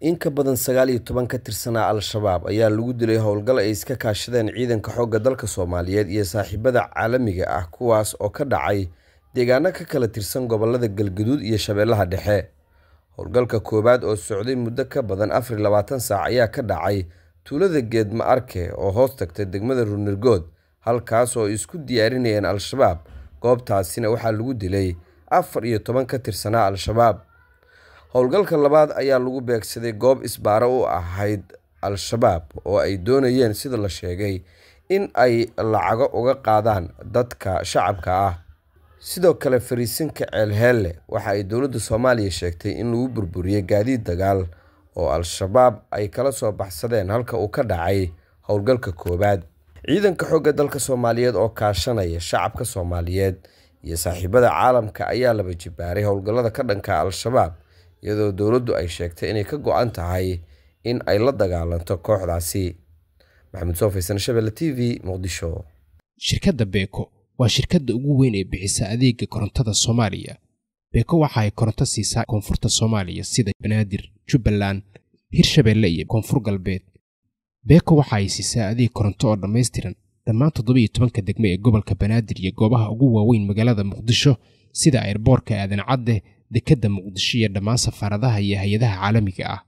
In ka badan sagaal iyo toban ka tirsanaa Al-shabaab ayaa lagu dilay howlgal ay iska kaashadeen ciidanka xoogga dalka Soomaaliyeed iyo saaxiibada caalamiga ah kuwaas oo ka dhacay deegaano ka kala tirsan gobollada Galgaduud iyo Shabeellaha Dhexe. Howlgalka koowaad oo socday muddo ka badan afar iyo labaatan saac ayaa ka dhacay tuulada Geedma Arke oo hoos tagta degmada Runirgood halkaas oo isku diyaarinayeen Al-shabaab goobtaasina waxaa lagu dilay afar iyo toban ka tirsanaa Al-shabaab howlgalka labaad ayaa lagu beegsaday goob isbaaro u ahayd al-shabaab oo ay doonayeen sida la sheegay in ay lacago uga qaadaan dadka shacabka ah sidoo kale fariisinka ceelheelle waxa ay dowladda soomaaliya sheegtay in lagu burburiyey gaadiid dagaal oo al-shabaab ay kala soo baxsadeen halka uu ka dhacay howlgalka koowaad ciidanka xoogga dalka soomaaliyeed oo kaashanaya shacabka soomaaliyeed iyo saaxiibada caalamka ayaa laba jibaaray howlgallada ka dhanka al-shabaab iyadoo dowladdu ay sheegtay inay ka go'an tahay in ay la dagaalanto kooxdaasi maxamed soo faysan shabelle t v muqdisho shirkadda beeko waa shirkadda ugu weyn ee bixisa adeega korontada soomaaliya beeko waxa ay koronto siisaa koonfurta soomaaliya sida banaadir jubbaland hirshabeelle iyo koonfur galbeed beeko waxa ay siisaa adeeg koronto oo dhammaystiran dhammaan toddoba iyo tobanka degmo ee gobolka banaadir iyo goobaha ugu waaweyn magaalada muqdisho sida eerboorka aadan cadde dekedda muqdisho iyo dhammaan safaaradaha iyo hay-adaha caalamiga ah